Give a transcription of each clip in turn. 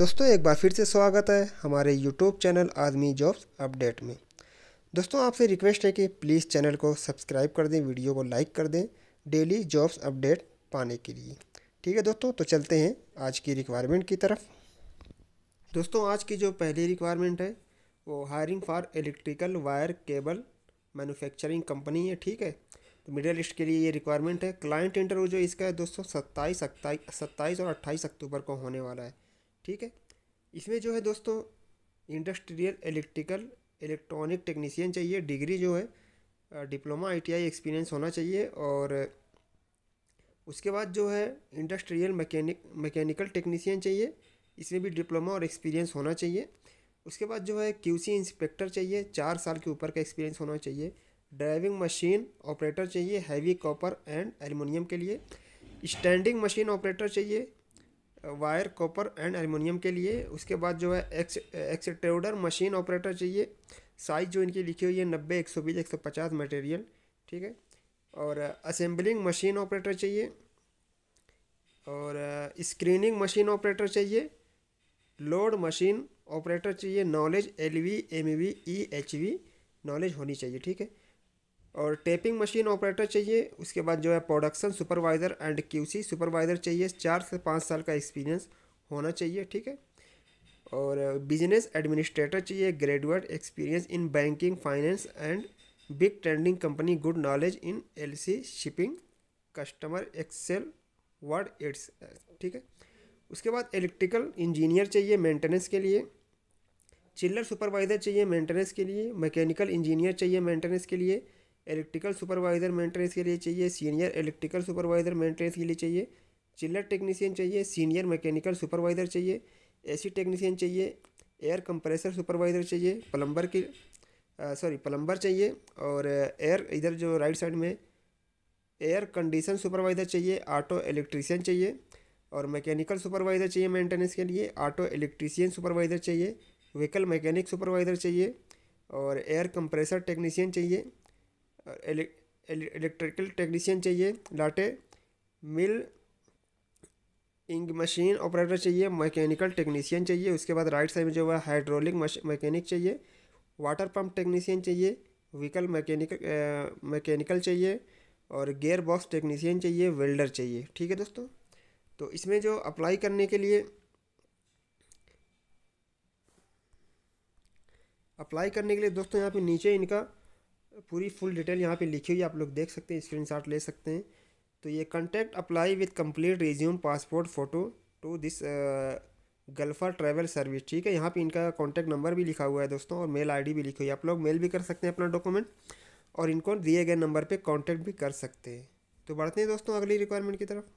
दोस्तों एक बार फिर से स्वागत है हमारे YouTube channel Aadmi jobs update में दोस्तों आपसे रिक्वेस्ट है कि प्लीज़ चैनल को सब्सक्राइब कर दें वीडियो को लाइक कर दें डेली जॉब्स अपडेट पाने के लिए ठीक है दोस्तों तो चलते हैं आज की रिक्वायरमेंट की तरफ दोस्तों आज की जो पहली रिक्वायरमेंट है वो hiring for electrical wire cable manufacturing company है ठीक है तो मिडिल लिस्ट के लिए ये रिक्वायरमेंट है क्लाइंट इंटरव्यू जो इसका है दोस्तों सत्ताईस सत्ताईस सत्ताईस और अट्ठाईस अक्टूबर को होने वाला है ठीक है इसमें जो है दोस्तों इंडस्ट्रियल इलेक्ट्रिकल इलेक्ट्रॉनिक टेक्नीसियन चाहिए डिग्री जो है डिप्लोमा आईटीआई एक्सपीरियंस होना चाहिए और उसके बाद जो है इंडस्ट्रियल मैकेनिक मैकेनिकल टेक्नीसियन चाहिए इसमें भी डिप्लोमा और एक्सपीरियंस होना चाहिए उसके बाद जो है क्यूसी इंस्पेक्टर चाहिए चार साल के ऊपर का एक्सपीरियंस होना चाहिए ड्राइविंग मशीन ऑपरेटर चाहिए हैवी कॉपर एंड एलुमिनियम के लिए स्टैंडिंग मशीन ऑपरेटर चाहिए वायर कॉपर एंड एलमिनियम के लिए उसके बाद जो है एक्स एक्सट्रोडर मशीन ऑपरेटर चाहिए साइज जो इनकी लिखी हुई है नब्बे एक सौ बीस एक सौ पचास मटेरियल ठीक है और असेंबलिंग मशीन ऑपरेटर चाहिए और स्क्रीनिंग मशीन ऑपरेटर चाहिए लोड मशीन ऑपरेटर चाहिए knowledge L V M V E H V knowledge होनी चाहिए ठीक है और टेपिंग मशीन ऑपरेटर चाहिए उसके बाद जो है production supervisor and QC supervisor चाहिए चार से पाँच साल का एक्सपीरियंस होना चाहिए ठीक है और बिजनेस एडमिनिस्ट्रेटर चाहिए graduate experience in banking finance and big trending company good knowledge in L shipping customer Excel Word aids ठीक है उसके बाद इलेक्ट्रिकल इंजीनियर चाहिए मेंटेनेंस के लिए चिल्लर सुपरवाइज़र चाहिए मेंटेनेंस के लिए मैकेनिकल इंजीनियर चाहिए मेंटेनेंस के लिए इलेक्ट्रिकल सुपरवाइज़र मेंटेनेंस के लिए चाहिए सीनियर इलेक्ट्रिकल सुपरवाइज़र मेंटेनेंस के लिए चाहिए चिल्लर टेक्नीशियन चाहिए सीनियर मैकेनिकल सुपरवाइज़र चाहिए एसी टेक्नीशियन चाहिए एयर कंप्रेसर सुपरवाइज़र चाहिए प्लम्बर की सॉरी प्लम्बर चाहिए और एयर इधर जो राइट साइड में एयर कंडीशन सुपरवाइज़र चाहिए ऑटो इलेक्ट्रीशियन चाहिए और मैकेनिकल सुपरवाइज़र चाहिए मेंटेनेंस के लिए ऑटो इलेक्ट्रीशियन सुपरवाइज़र चाहिए व्हीकल मैकेनिक सुपरवाइज़र चाहिए और एयर कंप्रेसर टेक्नीशियन चाहिए इलेक्ट्रिकल टेक्नीशियन चाहिए lathe milling machine operator चाहिए मैकेनिकल टेक्नीशियन चाहिए उसके बाद राइट साइड में जो है हाइड्रोलिक मैकेनिक चाहिए वाटर पंप टेक्नीशियन चाहिए व्हीकल मैकेनिकल मैकेनिकल चाहिए और गेयर बॉक्स टेक्नीशियन चाहिए वेल्डर चाहिए ठीक है दोस्तों तो इसमें जो अप्लाई करने के लिए अप्लाई करने के लिए दोस्तों यहाँ पे नीचे इनका पूरी फुल डिटेल यहाँ पे लिखी हुई आप लोग देख सकते हैं स्क्रीनशॉट ले सकते हैं तो ये contact apply with complete resume passport photo to this Gulfa travel service ठीक है यहाँ पे इनका कॉन्टैक्ट नंबर भी लिखा हुआ है दोस्तों और मेल आईडी भी लिखी हुई है आप लोग मेल भी कर सकते हैं अपना डॉक्यूमेंट और इनको दिए गए नंबर पर कॉन्टैक्ट भी कर सकते हैं तो बढ़ते हैं दोस्तों अगली रिक्वायरमेंट की तरफ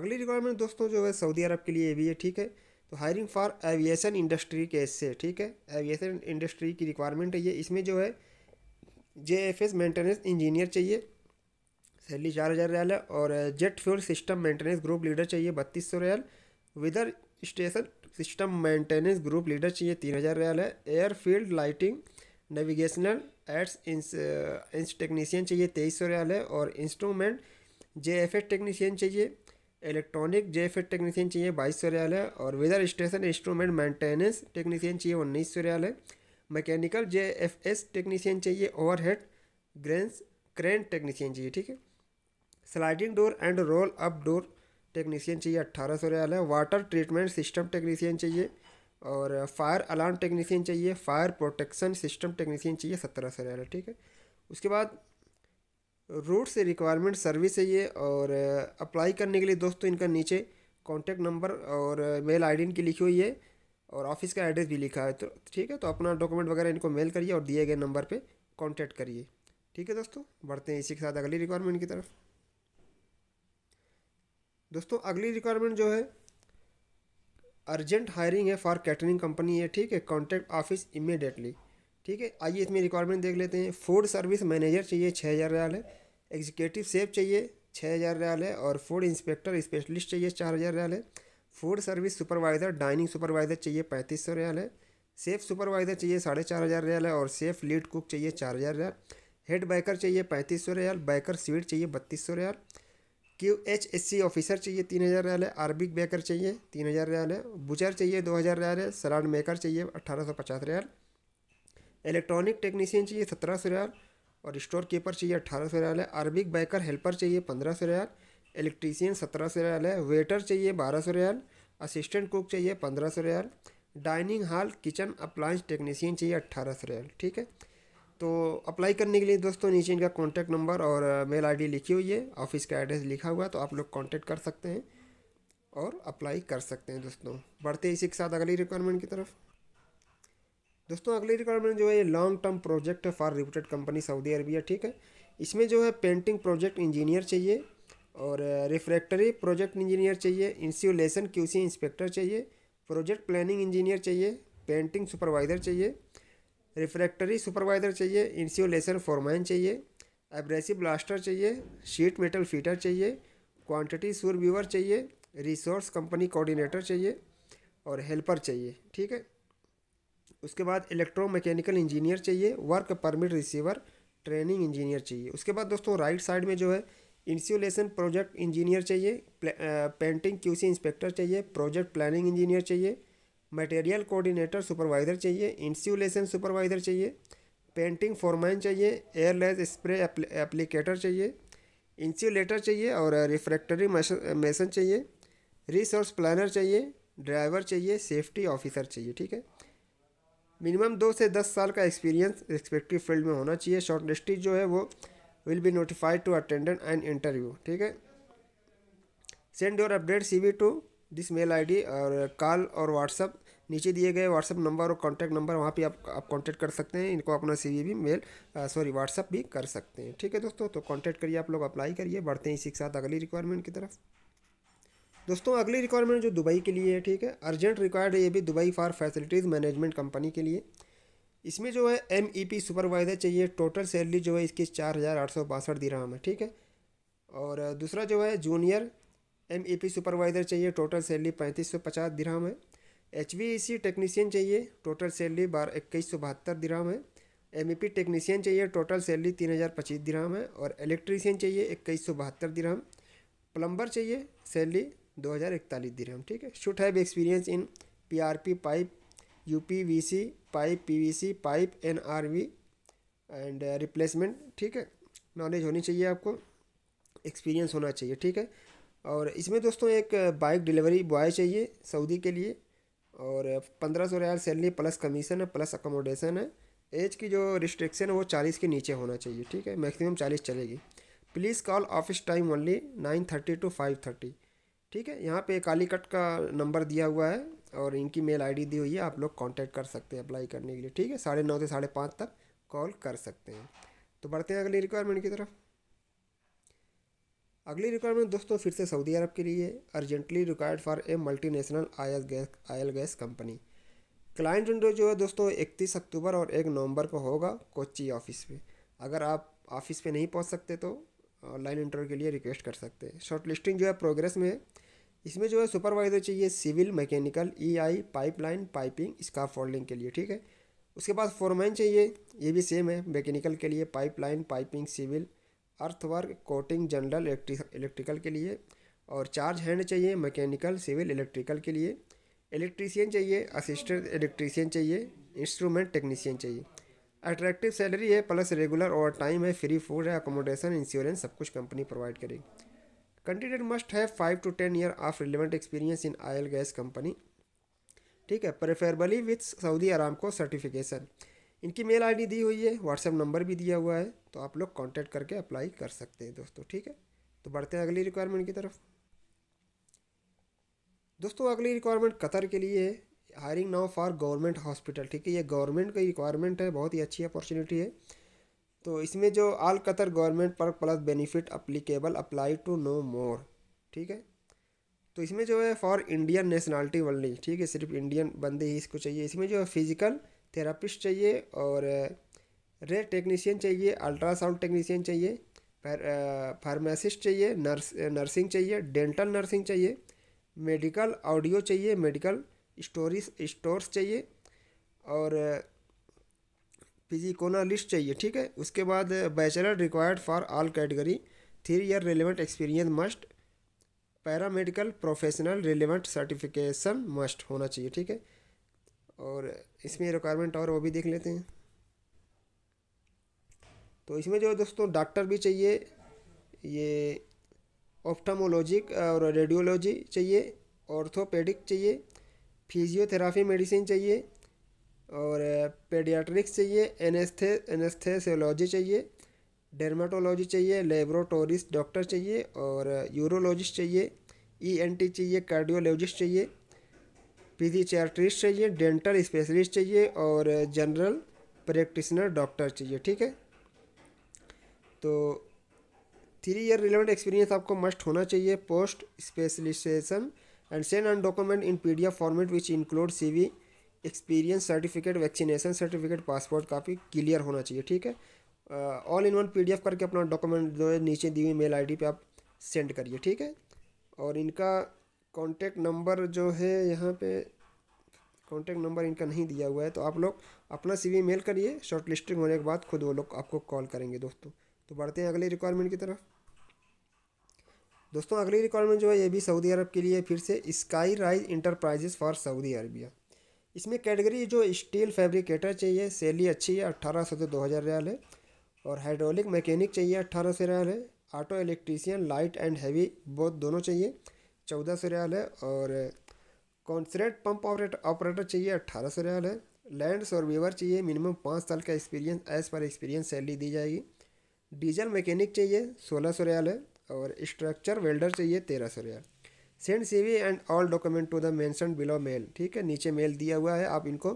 अगली रिक्वायरमेंट दोस्तों जो है सऊदी अरब के लिए भी है ठीक है तो हायरिंग फॉर एविएशन इंडस्ट्री के से ठीक है एविएशन इंडस्ट्री की रिक्वायरमेंट है ये इसमें जो है J F S maintenance engineer चाहिए सैलरी चार हज़ार रियाल है और jet fuel system maintenance group leader चाहिए बत्तीस सौ riyal weather station system maintenance group leader चाहिए तीन हज़ार रियाल है एयरफील्ड लाइटिंग नेविगेशनल एड्स इंस टेक्नीशियन चाहिए तेईस सौ रियाल है और instrument J F S technician चाहिए इलेक्ट्रॉनिक जे जेफेट टेक्नीशियन चाहिए बाईस सौ रियाल है और weather station instrument maintenance technician चाहिए उन्नीस सौ रियाल है mechanical J F S technician चाहिए ओवरहेड ग्रेंस क्रेन टेक्नीसियन चाहिए ठीक है sliding door and roll up door technician चाहिए अट्ठारह सौ रियाल है वाटर ट्रीटमेंट सिस्टम टेक्नीशियन चाहिए और फायर अलार्म टेक्नीशियन चाहिए फायर प्रोटेक्शन सिस्टम टेक्नीशियन चाहिए सत्रह सौ रियाल है ठीक है उसके बाद रूट से रिक्वायरमेंट सर्विस है ये और अप्लाई uh, करने के लिए दोस्तों इनका नीचे कॉन्टैक्ट नंबर और मेल uh, आई इनकी लिखी हुई है और ऑफिस का एड्रेस भी लिखा है तो ठीक है तो अपना डॉक्यूमेंट वगैरह इनको मेल करिए और दिए गए नंबर पर कॉन्टैक्ट करिए ठीक है दोस्तों बढ़ते हैं इसी के साथ अगली रिक्वायरमेंट की तरफ दोस्तों अगली रिक्वायरमेंट जो है अर्जेंट हायरिंग है फॉर कैटरिंग कंपनी है ठीक है कॉन्टैक्ट ऑफिस इमिडिएटली ठीक है आइए इसमें रिक्वायरमेंट देख लेते हैं फूड सर्विस मैनेजर चाहिए छः हज़ार रियाल है एग्जीक्यूटिव सेफ चाहिए छः हज़ार रियाल है और फूड इंस्पेक्टर स्पेशलिस्ट चाहिए चार हज़ार रियाल है food service supervisor dining supervisor चाहिए पैंतीस सौ रियाल है सेफ सुपरवाइज़र चाहिए साढ़े चार हज़ार रियाल है और सेफ लीड कुक चाहिए चार हज़ार रियाल हेड बैकर चाहिए पैंतीस सौ रियाल बैकर स्वीट चाहिए बत्तीस सौ riyal Q H S C officer चाहिए तीन हज़ार रियाल है आरबिक बेकर चाहिए तीन हज़ार रियाल है बुचर चाहिए दो हज़ार रियाल है सलाड मेकर चाहिए अट्ठारह सौ पचास रियाल इलेक्ट्रॉनिक टेक्नीशियन चाहिए सत्रह सौ रियाल और स्टोर कीपर चाहिए अट्ठारह सौ रियाल है अरबिक बैकर हेल्पर चाहिए पंद्रह सौ रियाल इलेक्ट्रीसियन सत्रह सौ रियाल है वेटर चाहिए बारह सौ रियाल असिस्टेंट कुक चाहिए पंद्रह सौ riyal dining hall kitchen appliances technician चाहिए अट्ठारह सौ रियाल ठीक है तो अप्लाई करने के लिए दोस्तों नीचे इनका कॉन्टैक्ट नंबर और मेल डी लिखी हुई है ऑफिस का एड्रेस लिखा हुआ है तो आप लोग कॉन्टैक्ट कर सकते हैं और अप्लाई कर सकते हैं दोस्तों बढ़ते इसी के साथ अगली रिक्वायरमेंट की तरफ दोस्तों अगली रिक्वायरमेंट जो है ये लॉन्ग टर्म प्रोजेक्ट है for reputed company Saudi Arabia ठीक है इसमें जो है पेंटिंग प्रोजेक्ट इंजीनियर चाहिए और रिफ्रैक्टरी प्रोजेक्ट इंजीनियर चाहिए इंस्यूलेशन क्यूसी इंस्पेक्टर चाहिए प्रोजेक्ट प्लानिंग इंजीनियर चाहिए पेंटिंग सुपरवाइज़र चाहिए रिफ्रैक्टरी सुपरवाइज़र चाहिए इंस्यूलेशन फॉरमैन चाहिए एब्रेसिव ब्लास्टर चाहिए शीट मेटल फीटर चाहिए क्वांटिटी सुर व्यूवर चाहिए रिसोर्स कंपनी कोऑर्डिनेटर चाहिए और हेल्पर चाहिए ठीक है उसके बाद इलेक्ट्रो मैकेनिकल इंजीनियर चाहिए work permit receiver training engineer चाहिए उसके बाद दोस्तों राइट साइड में जो है इंस्यूलेशन प्रोजेक्ट इंजीनियर चाहिए पेंटिंग क्यूसी इंस्पेक्टर चाहिए प्रोजेक्ट प्लानिंग इंजीनियर चाहिए मटेरियल कोऑर्डिनेटर सुपरवाइज़र चाहिए इंस्यूलेशन सुपरवाइज़र चाहिए पेंटिंग फॉरमैन चाहिए एयरलेस स्प्रे एप्लीकेटर चाहिए इंस्यूलेटर चाहिए और रिफ्रैक्टरी मेसन चाहिए रिसोर्स प्लानर चाहिए ड्राइवर चाहिए सेफ्टी ऑफिसर चाहिए ठीक है मिनिमम दो से दस साल का एक्सपीरियंस रिस्पेक्टिव फील्ड में होना चाहिए शॉर्ट लिस्टिंग जो है वो will be notified to attendant and interview ठीक है send your update C V to this mail I D और कॉल और व्हाट्सअप नीचे दिए गए व्हाट्सअप नंबर और कॉन्टैक्ट नंबर वहाँ पे आप आप कॉन्टैक्ट कर सकते हैं इनको अपना सी भी मेल सॉरी व्हाट्सअप भी कर सकते हैं ठीक है दोस्तों तो कॉन्टैक्ट करिए आप लोग अप्लाई करिए बढ़ते हैं इसी के साथ अगली रिक्वायरमेंट की तरफ दोस्तों अगली रिक्वायरमेंट जो दुबई के लिए है ठीक है अर्जेंट रिक्वायर्ड है ये भी Dubai for facilities management company के लिए इसमें जो है एम ई पी सुपरवाइज़र चाहिए टोटल सैलरी जो है इसकी चार हज़ार आठ सौ बासठ दिराम है ठीक है और दूसरा जो है junior M E P supervisor चाहिए टोटल सैलरी पैंतीस सौ पचास दिराम है H V E C technician चाहिए टोटल सैलरी बारह इक्कीस सौ बहत्तर दिराम है एम ई पी टेक्नीसियन चाहिए टोटल सैलरी तीन हज़ार पच्चीस दिराम है और इलेक्ट्रीशियन चाहिए इक्कीस सौ बहत्तर दिराम प्लम्बर चाहिए सैलरी दो हज़ार इकतालीस दिरहम ठीक है should have experience in P R P pipe U P V C pipe P V C pipe N R V and replacement ठीक है नॉलेज होनी चाहिए आपको एक्सपीरियंस होना चाहिए ठीक है और इसमें दोस्तों एक बाइक डिलीवरी बॉय चाहिए सऊदी के लिए और uh, पंद्रह सौ रियाल सैलरी प्लस कमीशन है प्लस अकोमोडेशन है एज की जो रिस्ट्रिक्शन है वो चालीस के नीचे होना चाहिए ठीक है मैक्सिमम चालीस चलेगी please call office time only nine thirty to five thirty ठीक है यहाँ पे काली कट का नंबर दिया हुआ है और इनकी मेल आईडी दी हुई है आप लोग कांटेक्ट कर सकते हैं अप्लाई करने के लिए ठीक है साढ़े नौ से साढ़े पाँच तक कॉल कर सकते हैं तो बढ़ते हैं अगली रिक्वायरमेंट की तरफ अगली रिक्वायरमेंट दोस्तों फिर से सऊदी अरब के लिए urgently required for a multi national oil gas oil gas company client window जो है दोस्तों इकतीस अक्टूबर और एक नवंबर को होगा कोची ऑफिस में अगर आप ऑफिस पे नहीं पहुंच सकते तो ऑनलाइन इंटरव्यू के लिए रिक्वेस्ट कर सकते हैं शॉर्ट लिस्टिंग जो है प्रोग्रेस में है इसमें जो है सुपरवाइजर चाहिए civil mechanical EI pipeline piping scaffolding के लिए ठीक है उसके बाद फोरमैन चाहिए ये भी सेम है मैकेनिकल के लिए pipeline piping civil earthwork coating general electrical के लिए और चार्ज हैंड चाहिए मैकेनिकल सिविल इलेक्ट्रिकल के लिए इलेक्ट्रीशियन चाहिए असिस्टेंट इलेक्ट्रीशियन चाहिए इंस्ट्रूमेंट टेक्नीशियन चाहिए अट्रैक्टिव सैलरी है प्लस रेगुलर ओवर टाइम है फ्री फूड है अकोमोडेशन इंश्योरेंस सब कुछ कंपनी प्रोवाइड करेगी candidate must have five to ten year of relevant experience in oil gas company ठीक है प्रेफरेबली विथ सऊदी आराम को सर्टिफिकेशन इनकी मेल आईडी दी हुई है व्हाट्सएप नंबर भी दिया हुआ है तो आप लोग कांटेक्ट करके अप्लाई कर सकते हैं दोस्तों ठीक है तो बढ़ते हैं अगली रिक्वायरमेंट की तरफ दोस्तों अगली रिक्वायरमेंट कतर के लिए है hiring now for government hospital ठीक है ये गवर्नमेंट की रिक्वायरमेंट है बहुत ही अच्छी अपॉर्चुनिटी है तो इसमें जो आल कतर गवर्नमेंट पर plus benefit applicable apply to no more ठीक है तो इसमें जो है फॉर इंडियन नेशनलिटी ओनली ठीक है सिर्फ इंडियन बंदे ही इसको चाहिए इसमें जो है फिजिकल थेरापिस्ट चाहिए और रे टेक्नीशियन चाहिए अल्ट्रासाउंड टेक्नीशियन चाहिए फार्मासिस्ट चाहिए नर्स नर्सिंग चाहिए डेंटल नर्सिंग चाहिए मेडिकल ऑडियो चाहिए मेडिकल स्टोरीज स्टोर्स चाहिए और फिजिकोनालिस्ट लिस्ट चाहिए ठीक है उसके बाद bachelor required for all category three year relevant experience must paramedical professional relevant certification must होना चाहिए ठीक है और इसमें रिक्वायरमेंट और वो भी देख लेते हैं तो इसमें जो दोस्तों डॉक्टर भी चाहिए ये ऑप्टामोलॉजिक और रेडियोलॉजी चाहिए ऑर्थोपेडिक चाहिए फिजियोथेरापी मेडिसिन चाहिए और पेडियाट्रिक्स चाहिए एनेस्थे एनेस्थेसियोलॉजी चाहिए डर्माटोलॉजी चाहिए लेबोरेटोरिस्ट डॉक्टर चाहिए और यूरोलॉजिस्ट चाहिए ईएनटी e चाहिए कार्डियोलॉजिस्ट चाहिए फिजिचैट्रिस्ट चाहिए डेंटल स्पेशलिस्ट चाहिए और जनरल प्रैक्टिशनर डॉक्टर चाहिए ठीक है तो थ्री ईयर रिलेवेंट एक्सपीरियंस आपको मस्ट होना चाहिए post specialization and send and document in PDF format which include CV experience certificate vaccination certificate passport काफ़ी क्लियर होना चाहिए ठीक है ऑल इन वन एफ करके अपना डॉक्यूमेंट जो है नीचे दी हुई मेल डी पे आप सेंड करिए ठीक है और इनका कॉन्टैक्ट नंबर जो है यहाँ पे कॉन्टैक्ट नंबर इनका नहीं दिया हुआ है तो आप लोग अपना वी मेल करिए शॉर्ट लिस्टिंग होने के बाद खुद वो लोग आपको कॉल करेंगे दोस्तों तो बढ़ते हैं अगली रिक्वायरमेंट की तरफ दोस्तों अगली रिक्वायरमेंट जो है ये भी सऊदी अरब के लिए फिर से sky rise enterprises for Saudi Arabia इसमें कैटेगरी जो स्टील फैब्रिकेटर चाहिए सैली अच्छी है अट्ठारह से दो हज़ार रियाल है और हाइड्रोलिक मैकेनिक चाहिए अट्ठारह सौ रियाल है auto electrician light and heavy both दोनों चाहिए चौदह सौ रियाल है और कॉन्सरेट पंप ऑपरेटर ऑपरेटर चाहिए अट्ठारह सौ रियाल है लैंड सर्वीवर चाहिए मिनिमम पाँच साल का एक्सपीरियंस एज पर एक्सपीरियंस सैली दी जाएगी डीजल मैकेनिक चाहिए सोलह सौ रियाल है और स्ट्रक्चर वेल्डर चाहिए तेरह सौ riyal send C V and all document to the mentioned below mail ठीक है नीचे मेल दिया हुआ है आप इनको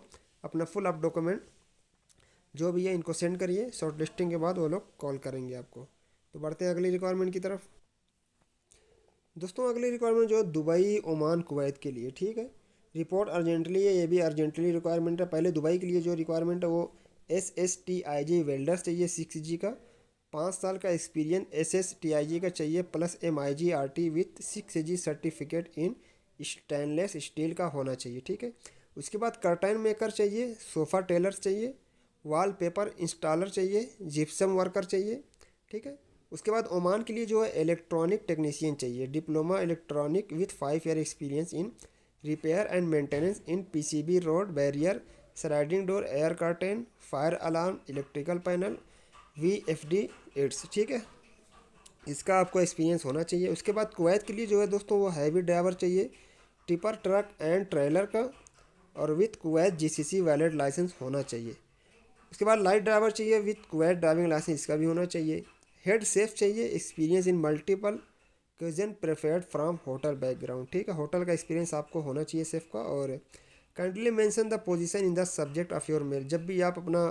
अपना फुल अप डॉक्यूमेंट जो भी है इनको सेंड करिए शॉर्ट लिस्टिंग के बाद वो लोग कॉल करेंगे आपको तो बढ़ते हैं अगली रिक्वायरमेंट की तरफ दोस्तों अगली रिक्वायरमेंट जो है दुबई ओमान कुवैत के लिए ठीक है रिपोर्ट अर्जेंटली है ये भी अर्जेंटली रिक्वायरमेंट है पहले दुबई के लिए जो रिक्वायरमेंट है वो S S T I G welder चाहिए सिक्स जी का पाँच साल का experience S S T I G का चाहिए plus M I G R T with six G certificate in stainless steel का होना चाहिए ठीक है उसके बाद कर्टन मेकर चाहिए सोफ़ा टेलर चाहिए वाल पेपर इंस्टॉलर चाहिए जिप्सम वर्कर चाहिए ठीक है उसके बाद ओमान के लिए जो है इलेक्ट्रॉनिक टेक्नीशियन चाहिए diploma electronic with five year experience in repair and maintenance in PCB road barrier sliding door air curtain fire alarm electrical panel V F D aids ठीक है इसका आपको एक्सपीरियंस होना चाहिए उसके बाद कुवैत के लिए जो है दोस्तों वो हैवी ड्राइवर चाहिए टिपर ट्रक एंड ट्रेलर का और with Kuwait GCC valid license होना चाहिए उसके बाद लाइट ड्राइवर चाहिए विथ कुवैत ड्राइविंग लाइसेंस इसका भी होना चाहिए हेड सेफ चाहिए experience in multiple question preferred from hotel background ठीक है होटल का एक्सपीरियंस आपको होना चाहिए सेफ का और kindly mention the position in the subject of your mail जब भी आप अपना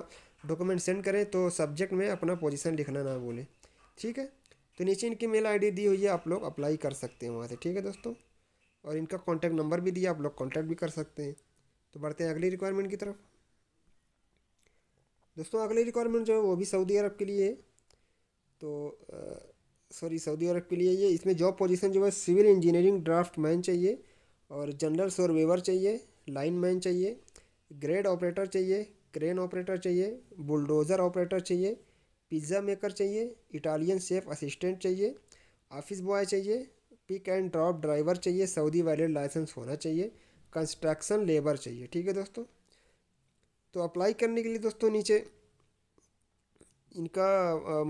डॉक्यूमेंट सेंड करें तो सब्जेक्ट में अपना पोजीशन लिखना ना भूलें ठीक है तो नीचे इनकी मेल आईडी दी हुई है आप लोग अप्लाई कर सकते हैं वहाँ से ठीक है दोस्तों और इनका कॉन्टैक्ट नंबर भी दिया आप लोग कॉन्टैक्ट भी कर सकते हैं तो बढ़ते हैं अगली रिक्वायरमेंट की तरफ दोस्तों अगली रिक्वायरमेंट जो है वो भी सऊदी अरब के लिए है तो सॉरी सऊदी अरब के लिए ये इसमें जॉब पोजिशन जो है सिविल इंजीनियरिंग ड्राफ्ट मैन चाहिए और जनरल सर्वेवर चाहिए लाइन मैन चाहिए ग्रेड ऑपरेटर चाहिए क्रेन ऑपरेटर चाहिए बुलडोज़र ऑपरेटर चाहिए पिज़्ज़ा मेकर चाहिए इटालियन सेफ असिस्टेंट चाहिए ऑफिस बॉय चाहिए पिक एंड ड्रॉप ड्राइवर चाहिए सऊदी वैलिड लाइसेंस होना चाहिए कंस्ट्रक्शन लेबर चाहिए ठीक है दोस्तों तो अप्लाई करने के लिए दोस्तों नीचे इनका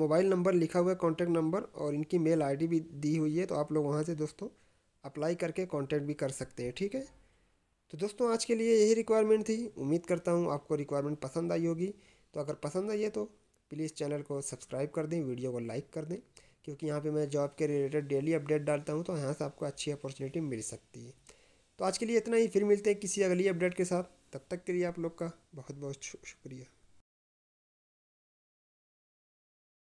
मोबाइल नंबर लिखा हुआ है कॉन्टैक्ट नंबर और इनकी मेल आईडी भी दी हुई है तो आप लोग वहाँ से दोस्तों अप्लाई करके कॉन्टैक्ट भी कर सकते हैं ठीक है तो दोस्तों आज के लिए यही रिक्वायरमेंट थी उम्मीद करता हूँ आपको रिक्वायरमेंट पसंद आई होगी तो अगर पसंद आई है तो प्लीज़ चैनल को सब्सक्राइब कर दें वीडियो को लाइक कर दें क्योंकि यहाँ पे मैं जॉब के रिलेटेड डेली अपडेट डालता हूँ तो यहाँ से आपको अच्छी अपॉर्चुनिटी मिल सकती है तो आज के लिए इतना ही फिर मिलते हैं किसी अगली अपडेट के साथ तब तक के लिए आप लोग का बहुत बहुत शुक्रिया